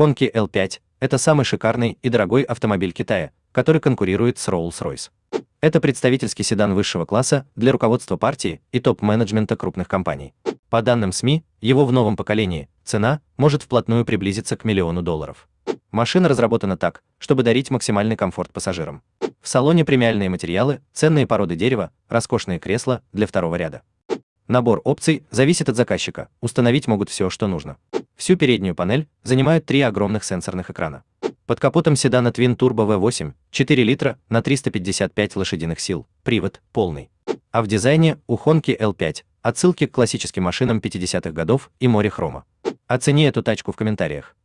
Хонки L5 – это самый шикарный и дорогой автомобиль Китая, который конкурирует с Rolls-Royce. Это представительский седан высшего класса для руководства партии и топ-менеджмента крупных компаний. По данным СМИ, его в новом поколении цена может вплотную приблизиться к миллиону долларов. Машина разработана так, чтобы дарить максимальный комфорт пассажирам. В салоне премиальные материалы, ценные породы дерева, роскошные кресла для второго ряда. Набор опций зависит от заказчика, установить могут все, что нужно. Всю переднюю панель занимают три огромных сенсорных экрана. Под капотом седана Twin Turbo V8 4 литра на 355 лошадиных сил, привод полный. А в дизайне у Honki L5 отсылки к классическим машинам 50-х годов и море хрома. Оцени эту тачку в комментариях.